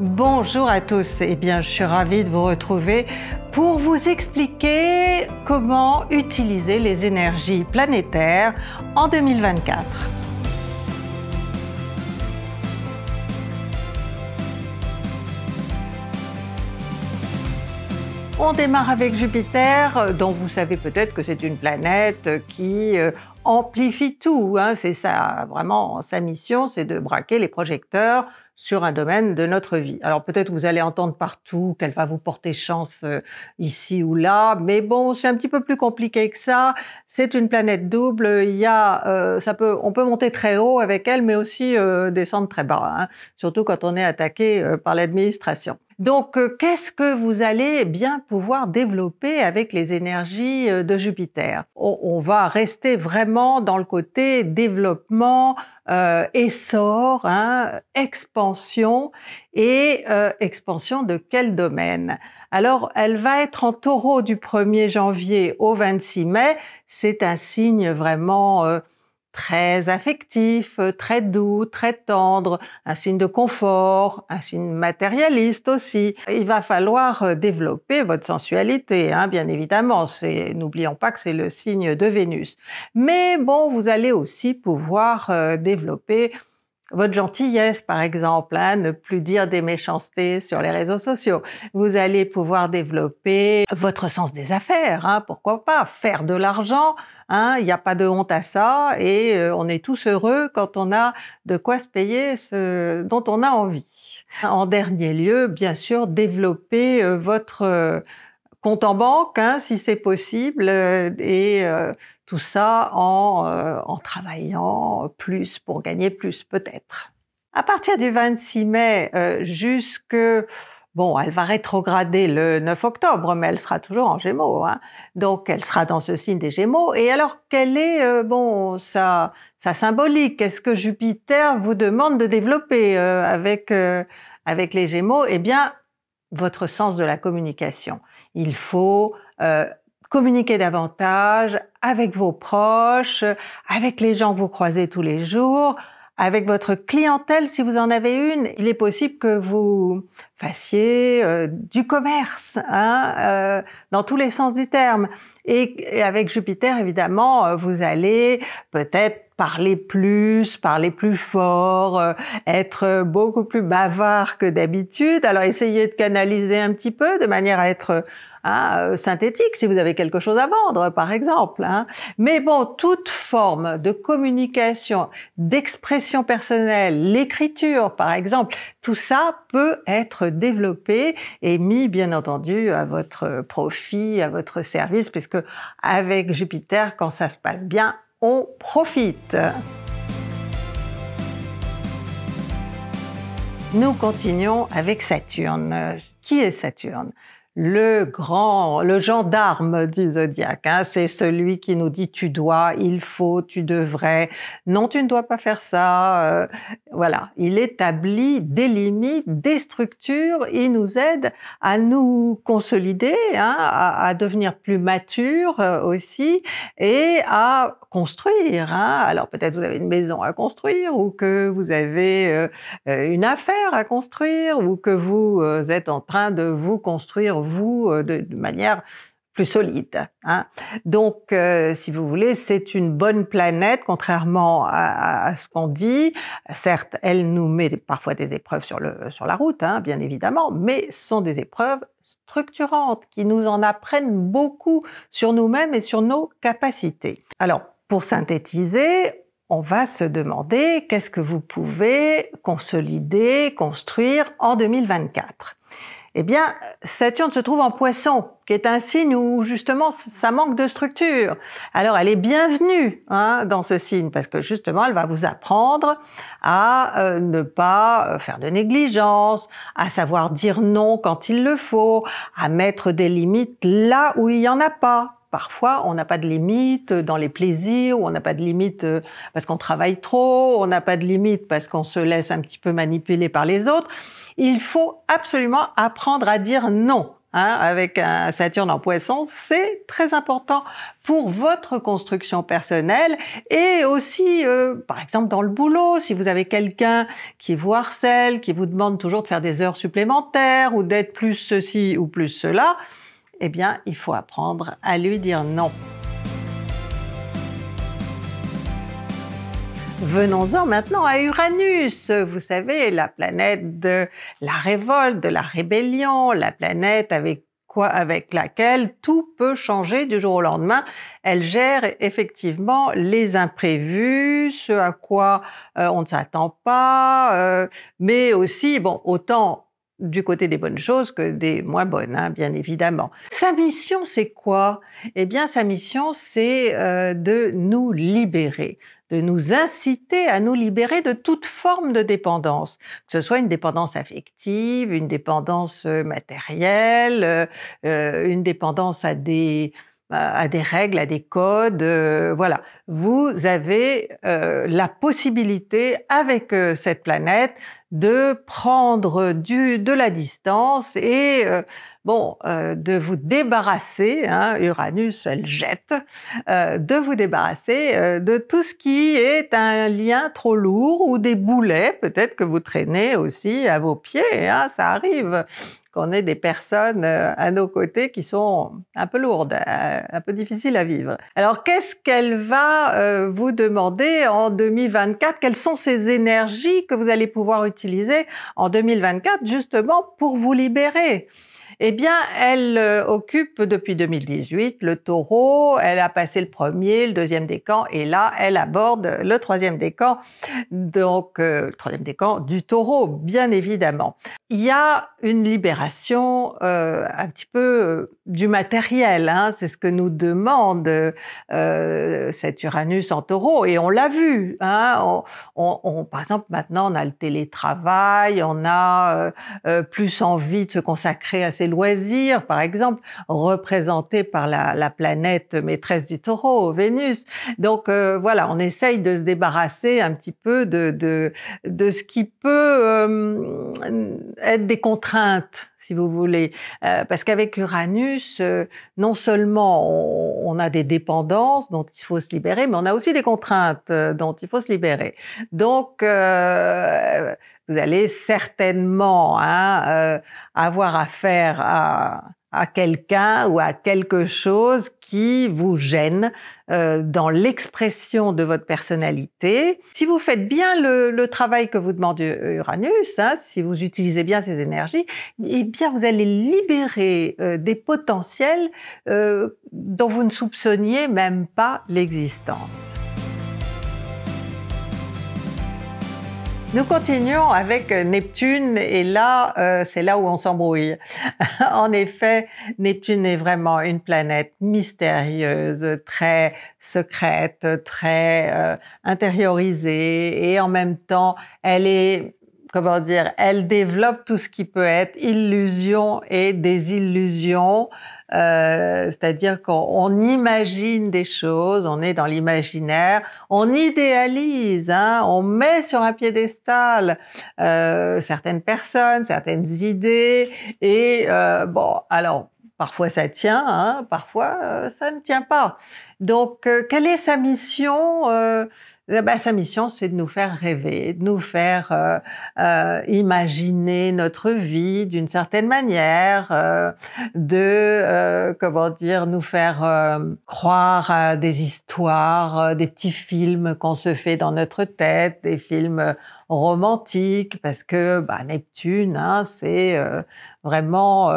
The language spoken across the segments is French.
Bonjour à tous, et bien je suis ravie de vous retrouver pour vous expliquer comment utiliser les énergies planétaires en 2024. On démarre avec Jupiter, dont vous savez peut-être que c'est une planète qui euh, amplifie tout. Hein. C'est ça, vraiment, sa mission, c'est de braquer les projecteurs sur un domaine de notre vie. Alors peut-être vous allez entendre partout qu'elle va vous porter chance euh, ici ou là, mais bon, c'est un petit peu plus compliqué que ça. C'est une planète double. Il y a, euh, ça peut, on peut monter très haut avec elle, mais aussi euh, descendre très bas, hein. surtout quand on est attaqué par l'administration. Donc, euh, qu'est-ce que vous allez bien pouvoir développer avec les énergies euh, de Jupiter on, va rester vraiment dans le côté développement, euh, essor, hein, expansion et expansion de quel domaine Alors, elle va être en taureau du 1er janvier au 26 mai. C'est un signe vraiment très affectif, euh, très doux, très tendre, un signe de confort, un signe matérialiste aussi. Il va falloir euh, développer votre sensualité, hein, bien évidemment. n'oublions pas que c'est le signe de Vénus. Mais bon, vous allez aussi pouvoir euh, développer votre gentillesse, par exemple, hein, ne plus dire des méchancetés sur les réseaux sociaux. Vous allez pouvoir développer votre sens des affaires, hein, pourquoi pas, faire de l'argent. Hein, il n'y a pas de honte à ça et euh, on est tous heureux quand on a de quoi se payer ce dont on a envie. En dernier lieu, bien sûr, développer euh, votre euh, compte en banque, hein, si c'est possible, euh, et euh, tout ça en, euh, en travaillant plus pour gagner plus peut-être. À partir du 26 mai euh, jusque Bon, elle va rétrograder le 9 octobre, mais elle sera toujours en Gémeaux. Hein. Donc, elle sera dans ce signe des Gémeaux. Et alors, quelle est bon sa, sa symbolique quest ce que Jupiter vous demande de développer avec avec les Gémeaux Eh bien, votre sens de la communication. Il faut euh, communiquer davantage avec vos proches, avec les gens que vous croisez tous les jours, avec votre clientèle si vous en avez une. Il est possible que vous fassiez euh, du commerce hein, euh, dans tous les sens du terme. et avec Jupiter, évidemment, vous allez peut-être parler plus, parler plus fort, euh, être euh, beaucoup plus bavard que d'habitude. Alors essayez de canaliser un petit peu de manière à être euh, hein, synthétique si vous avez quelque chose à vendre, par exemple. Hein. Mais bon, toute forme de communication, d'expression personnelle, l'écriture, par exemple, tout ça peut être développé et mis, bien entendu, à votre profit, à votre service, puisque avec Jupiter, quand ça se passe bien, on profite. Nous continuons avec Saturne. Qui est Saturne le grand, le gendarme du zodiaque. Hein, c'est celui qui nous dit tu dois, il faut, tu devrais, non, tu ne dois pas faire ça. Euh, voilà, il établit des limites, des structures, il nous aide à nous consolider, hein, à, devenir plus mature euh, aussi et à construire. Hein. Alors peut-être vous avez une maison à construire ou que vous avez euh, une affaire à construire ou que vous êtes en train de vous construire vous euh, de, manière plus solide. Hein. Donc, euh, si vous voulez, c'est une bonne planète, contrairement à, ce qu'on dit. Certes, elle nous met parfois des épreuves sur, le, sur la route, hein, bien évidemment, mais ce sont des épreuves structurantes qui nous en apprennent beaucoup sur nous-mêmes et sur nos capacités. Alors, pour synthétiser, on va se demander qu'est-ce que vous pouvez consolider, construire en 2024 eh bien, Saturne se trouve en poisson, qui est un signe où justement ça manque de structure. Alors elle est bienvenue hein, dans ce signe, parce que justement elle va vous apprendre à euh, ne pas euh, faire de négligence, à savoir dire non quand il le faut, à mettre des limites là où il n'y en a pas parfois, on n'a pas de limite dans les plaisirs, ou on n'a pas de limite euh, parce qu'on travaille trop, on n'a pas de limite parce qu'on se laisse un petit peu manipuler par les autres. Il faut absolument apprendre à dire non. Hein, avec un Saturne en poisson, c'est très important pour votre construction personnelle et aussi, euh, par exemple, dans le boulot, si vous avez quelqu'un qui vous harcèle, qui vous demande toujours de faire des heures supplémentaires ou d'être plus ceci ou plus cela, eh bien, il faut apprendre à lui dire non. Venons-en maintenant à Uranus, vous savez, la planète de la révolte, de la rébellion, la planète avec quoi, avec laquelle tout peut changer du jour au lendemain. Elle gère effectivement les imprévus, ce à quoi euh, on ne s'attend pas, euh, mais aussi, bon, autant du côté des bonnes choses que des moins bonnes, hein, bien évidemment. Sa mission, c'est quoi Eh bien, sa mission, c'est euh, de nous libérer, de nous inciter à nous libérer de toute forme de dépendance, que ce soit une dépendance affective, une dépendance euh, matérielle, euh, une dépendance à des à des règles, à des codes. Euh, voilà, vous avez euh, la possibilité avec euh, cette planète de prendre du de la distance et bon de vous débarrasser. Hein, Uranus, elle jette, de vous débarrasser de tout ce qui est un lien trop lourd ou des boulets peut-être que vous traînez aussi à vos pieds. Hein, ça arrive on est des personnes euh, à nos côtés qui sont un peu lourdes, euh, un peu difficiles à vivre. Alors, qu'est-ce qu'elle va euh, vous demander en 2024 Quelles sont ces énergies que vous allez pouvoir utiliser en 2024 justement pour vous libérer eh bien, elle euh, occupe depuis 2018 le taureau, elle a passé le premier, le deuxième décan, et là, elle aborde le troisième décan, donc euh, le troisième décan du taureau, bien évidemment. Il y a une libération euh, un petit peu du matériel, hein, c'est ce que nous demande cet Uranus en taureau, et on l'a vu. Hein, par exemple, maintenant, on a le télétravail, on a plus envie de se consacrer à ses loisirs, par exemple, représentés par la, planète maîtresse du taureau, Vénus. Donc euh, voilà, on essaye de se débarrasser un petit peu de, de, de ce qui peut euh, être des contraintes si vous voulez. Euh, parce qu'avec Uranus, euh, non seulement on, a des dépendances dont il faut se libérer, mais on a aussi des contraintes euh, dont il faut se libérer. Donc, vous allez certainement hein, avoir affaire à à quelqu'un ou à quelque chose qui vous gêne euh, dans l'expression de votre personnalité. Si vous faites bien le, travail que vous demande euh, Uranus, hein, si vous utilisez bien ces énergies, eh bien vous allez libérer euh, des potentiels dont vous ne soupçonniez même pas l'existence. Nous continuons avec euh, Neptune et là, euh, c'est là où on s'embrouille. en effet, Neptune est vraiment une planète mystérieuse, très secrète, très euh, intériorisée et en même temps, elle est comment dire, elle développe tout ce qui peut être illusion et désillusion. Euh, c'est-à-dire qu'on imagine des choses, on est dans l'imaginaire, on idéalise, hein, on met sur un piédestal euh, certaines personnes, certaines idées, et euh, bon, alors parfois ça tient, hein, parfois euh, ça ne tient pas. Donc, euh, quelle est sa mission euh, euh, bah, sa mission, c'est de nous faire rêver, de nous faire euh, euh, imaginer notre vie d'une certaine manière, de comment dire, nous faire croire à des histoires, des petits films qu'on se fait dans notre tête, des films romantiques, parce que bah, Neptune, hein, c'est vraiment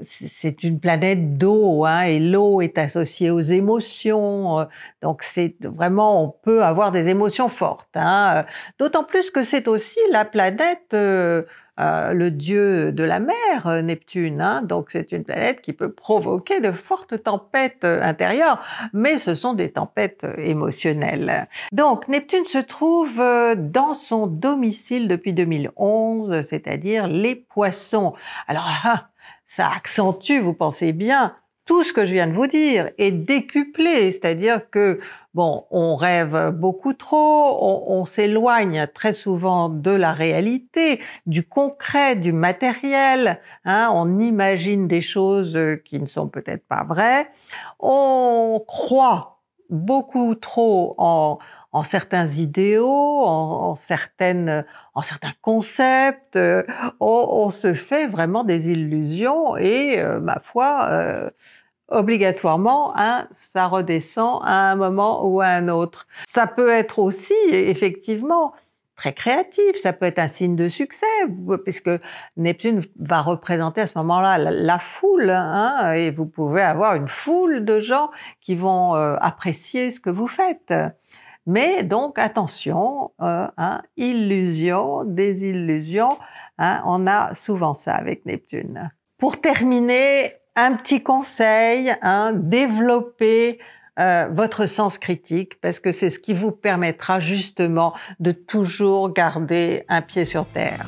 c'est une planète d'eau, hein, et l'eau est associée aux émotions. Euh, donc c'est vraiment, on peut avoir des émotions fortes. Hein, euh, d'autant plus que c'est aussi la planète, euh, le dieu de la mer, Neptune. Hein, donc c'est une planète qui peut provoquer de fortes tempêtes intérieures, mais ce sont des tempêtes émotionnelles. Donc Neptune se trouve dans son domicile depuis 2011, c'est-à-dire les poissons. Alors ah, ça accentue, vous pensez bien, tout ce que je viens de vous dire est décuplé, c'est-à-dire que bon, on rêve beaucoup trop, on, s'éloigne très souvent de la réalité, du concret, du matériel. Hein, on imagine des choses qui ne sont peut-être pas vraies. On croit beaucoup trop en, en certains idéaux, en, certaines, en certains concepts. Euh, on, se fait vraiment des illusions et, euh, ma foi, euh, obligatoirement, hein, ça redescend à un moment ou à un autre. Ça peut être aussi, effectivement, très créatif, ça peut être un signe de succès, puisque Neptune va représenter à ce moment-là la, foule, hein, et vous pouvez avoir une foule de gens qui vont apprécier ce que vous faites. Mais donc attention, illusions, euh, hein, illusion, désillusion, hein, on a souvent ça avec Neptune. Pour terminer, un petit conseil, hein, développez développer euh, votre sens critique parce que c'est ce qui vous permettra justement de toujours garder un pied sur terre.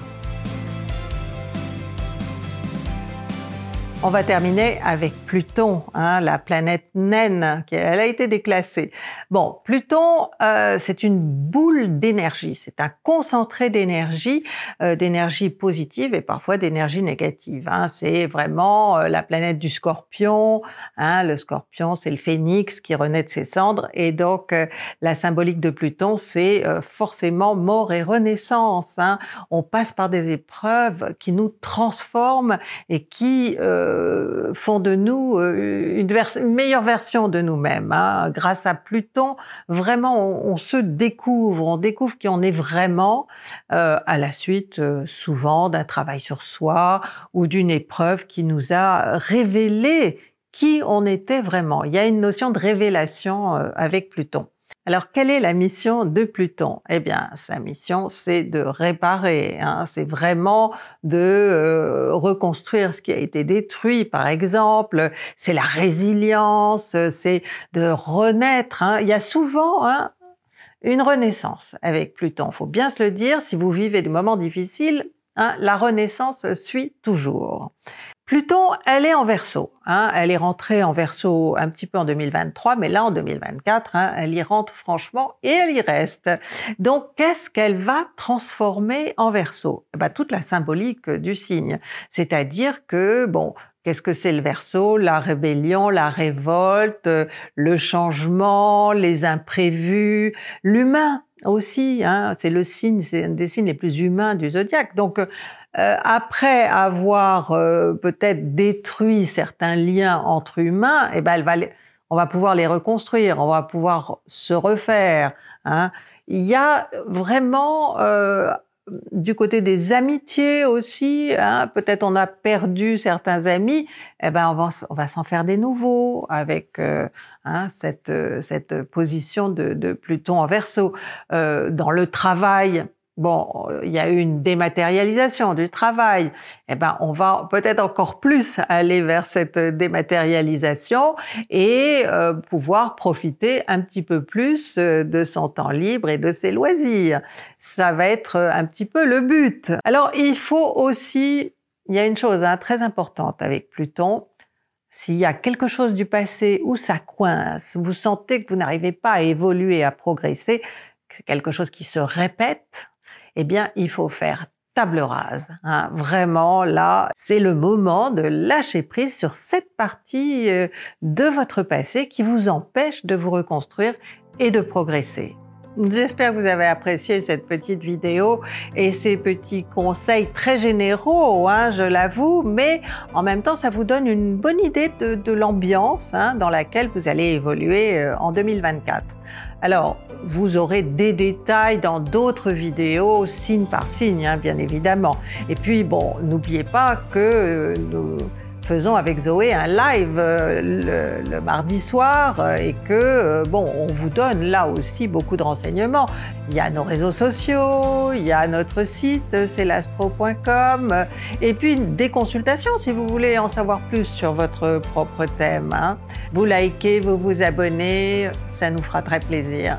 On va terminer avec Pluton, hein, la planète naine, qui elle a été déclassée. Bon, Pluton, euh, c'est une boule d'énergie, c'est un concentré d'énergie, euh, d'énergie positive et parfois d'énergie négative. Hein. C'est vraiment euh, la planète du scorpion. Hein. Le scorpion, c'est le phénix qui renaît de ses cendres. Et donc, la symbolique de Pluton, c'est forcément mort et renaissance. Hein. On passe par des épreuves qui nous transforment et qui... Euh, font de nous euh, une, meilleure version de nous-mêmes. Hein. Grâce à Pluton, vraiment, on, se découvre, on découvre qui on est vraiment euh, à la suite souvent d'un travail sur soi ou d'une épreuve qui nous a révélé qui on était vraiment. Il y a une notion de révélation avec Pluton. Alors, quelle est la mission de Pluton Eh bien, sa mission, c'est de réparer. Hein. c'est vraiment de euh, reconstruire ce qui a été détruit, par exemple. C'est la résilience, c'est de renaître. Hein. Il y a souvent hein, une renaissance avec Pluton. Faut bien se le dire. Si vous vivez des moments difficiles, la renaissance suit toujours. Pluton, elle est en verso. Hein. elle est rentrée en verso un petit peu en 2023, mais là, en 2024, hein, elle y rentre franchement et elle y reste. Donc, qu'est-ce qu'elle va transformer en verso eh ben, Toute la symbolique du signe. C'est-à-dire que, bon, Qu'est-ce que c'est le verso La rébellion, la révolte, le changement, les imprévus, l'humain aussi. Hein. c'est le signe, c'est un des signes les plus humains du zodiaque. Donc euh, après avoir euh, peut-être détruit certains liens entre humains, eh ben on va pouvoir les reconstruire, on va pouvoir se refaire. Hein. Il y a vraiment euh, du côté des amitiés aussi, hein, peut-être on a perdu certains amis, eh ben on va, s'en faire des nouveaux avec hein, cette, position de, de Pluton en verso. dans le travail, Bon, il y a eu une dématérialisation du travail. Eh ben, on va peut-être encore plus aller vers cette dématérialisation et euh, pouvoir profiter un petit peu plus euh, de son temps libre et de ses loisirs. Ça va être euh, un petit peu le but. Alors, il faut aussi, il y a une chose hein, très importante avec Pluton, s'il y a quelque chose du passé où ça coince, vous sentez que vous n'arrivez pas à évoluer, à progresser, quelque chose qui se répète, eh bien, il faut faire table rase. Hein. Vraiment, là, c'est le moment de lâcher prise sur cette partie euh, de votre passé qui vous empêche de vous reconstruire et de progresser. J'espère que vous avez apprécié cette petite vidéo et ces petits conseils très généraux, hein, je l'avoue, mais en même temps, ça vous donne une bonne idée de, l'ambiance hein, dans laquelle vous allez évoluer euh, en 2024. Alors, vous aurez des détails dans d'autres vidéos, signe par signe, hein, bien évidemment. Et puis, bon, n'oubliez pas que euh, faisons avec Zoé un live euh, le, mardi soir euh, et que, euh, bon, on vous donne là aussi beaucoup de renseignements. Il y a nos réseaux sociaux, il y a notre site, c'est l'astro.com, et puis des consultations si vous voulez en savoir plus sur votre propre thème. Hein. Vous likez, vous vous abonnez, ça nous fera très plaisir.